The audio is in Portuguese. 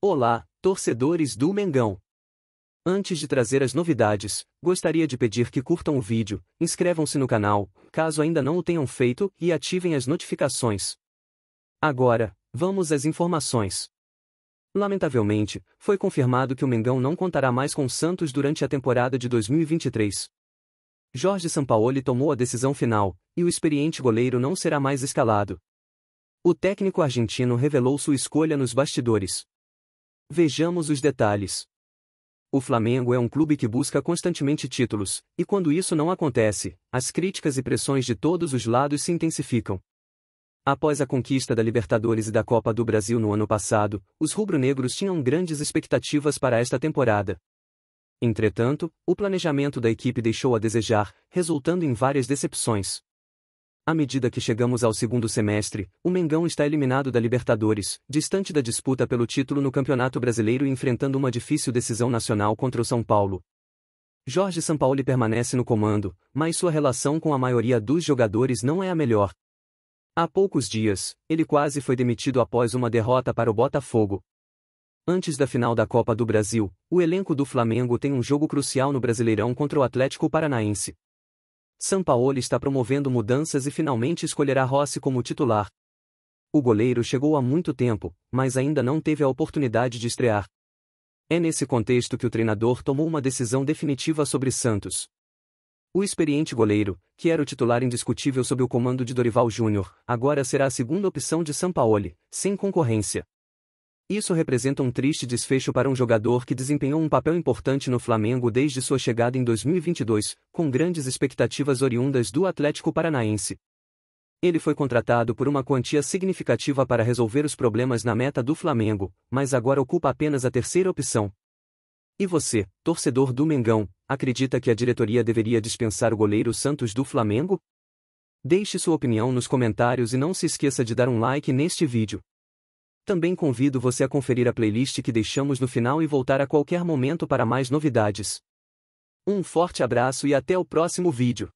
Olá, torcedores do Mengão! Antes de trazer as novidades, gostaria de pedir que curtam o vídeo, inscrevam-se no canal, caso ainda não o tenham feito, e ativem as notificações. Agora, vamos às informações. Lamentavelmente, foi confirmado que o Mengão não contará mais com Santos durante a temporada de 2023. Jorge Sampaoli tomou a decisão final, e o experiente goleiro não será mais escalado. O técnico argentino revelou sua escolha nos bastidores. Vejamos os detalhes. O Flamengo é um clube que busca constantemente títulos, e quando isso não acontece, as críticas e pressões de todos os lados se intensificam. Após a conquista da Libertadores e da Copa do Brasil no ano passado, os rubro-negros tinham grandes expectativas para esta temporada. Entretanto, o planejamento da equipe deixou a desejar, resultando em várias decepções. À medida que chegamos ao segundo semestre, o Mengão está eliminado da Libertadores, distante da disputa pelo título no Campeonato Brasileiro e enfrentando uma difícil decisão nacional contra o São Paulo. Jorge Sampaoli permanece no comando, mas sua relação com a maioria dos jogadores não é a melhor. Há poucos dias, ele quase foi demitido após uma derrota para o Botafogo. Antes da final da Copa do Brasil, o elenco do Flamengo tem um jogo crucial no Brasileirão contra o Atlético Paranaense. Sampaoli está promovendo mudanças e finalmente escolherá Rossi como titular. O goleiro chegou há muito tempo, mas ainda não teve a oportunidade de estrear. É nesse contexto que o treinador tomou uma decisão definitiva sobre Santos. O experiente goleiro, que era o titular indiscutível sob o comando de Dorival Júnior, agora será a segunda opção de Sampaoli, sem concorrência. Isso representa um triste desfecho para um jogador que desempenhou um papel importante no Flamengo desde sua chegada em 2022, com grandes expectativas oriundas do Atlético Paranaense. Ele foi contratado por uma quantia significativa para resolver os problemas na meta do Flamengo, mas agora ocupa apenas a terceira opção. E você, torcedor do Mengão, acredita que a diretoria deveria dispensar o goleiro Santos do Flamengo? Deixe sua opinião nos comentários e não se esqueça de dar um like neste vídeo. Também convido você a conferir a playlist que deixamos no final e voltar a qualquer momento para mais novidades. Um forte abraço e até o próximo vídeo.